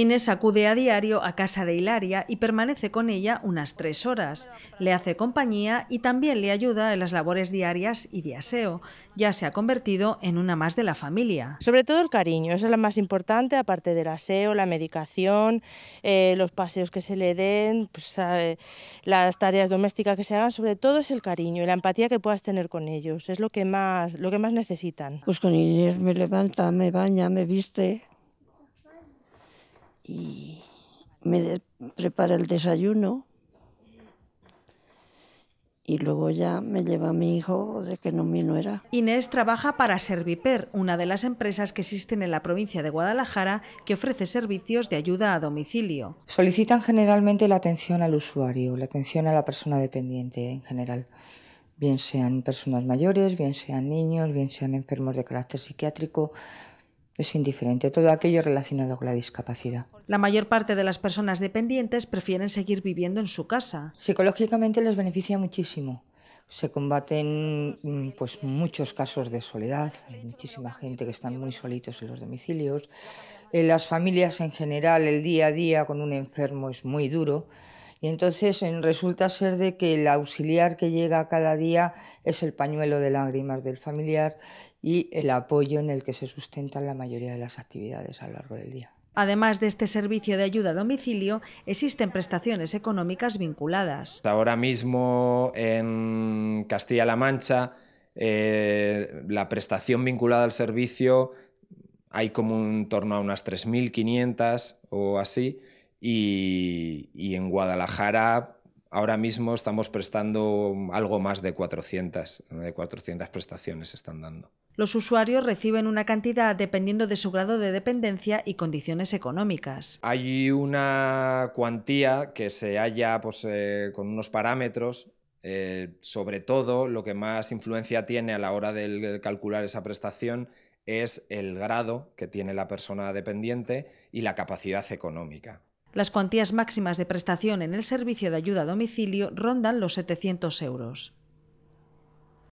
Inés acude a diario a casa de Hilaria y permanece con ella unas tres horas. Le hace compañía y también le ayuda en las labores diarias y de aseo. Ya se ha convertido en una más de la familia. Sobre todo el cariño, eso es lo más importante, aparte del aseo, la medicación, eh, los paseos que se le den, pues, eh, las tareas domésticas que se hagan, sobre todo es el cariño y la empatía que puedas tener con ellos. Es lo que más, lo que más necesitan. Pues con Inés me levanta, me baña, me viste, y me prepara el desayuno y luego ya me lleva a mi hijo de que no mi nuera. Inés trabaja para Serviper, una de las empresas que existen en la provincia de Guadalajara que ofrece servicios de ayuda a domicilio. Solicitan generalmente la atención al usuario, la atención a la persona dependiente en general, bien sean personas mayores, bien sean niños, bien sean enfermos de carácter psiquiátrico, es indiferente, todo aquello relacionado con la discapacidad. La mayor parte de las personas dependientes prefieren seguir viviendo en su casa. Psicológicamente les beneficia muchísimo. Se combaten mm, pues, muchos casos de soledad, hay muchísima gente que está muy solitos en los domicilios. En las familias en general, el día a día con un enfermo es muy duro. Y entonces resulta ser de que el auxiliar que llega cada día es el pañuelo de lágrimas del familiar y el apoyo en el que se sustentan la mayoría de las actividades a lo largo del día. Además de este servicio de ayuda a domicilio, existen prestaciones económicas vinculadas. Ahora mismo en Castilla-La Mancha, eh, la prestación vinculada al servicio hay como en torno a unas 3.500 o así y, en Guadalajara ahora mismo estamos prestando algo más de 400, de 400 prestaciones están dando. Los usuarios reciben una cantidad dependiendo de su grado de dependencia y condiciones económicas. Hay una cuantía que se halla pues, eh, con unos parámetros. Eh, sobre todo, lo que más influencia tiene a la hora de calcular esa prestación es el grado que tiene la persona dependiente y la capacidad económica. Las cuantías máximas de prestación en el servicio de ayuda a domicilio rondan los 700 euros.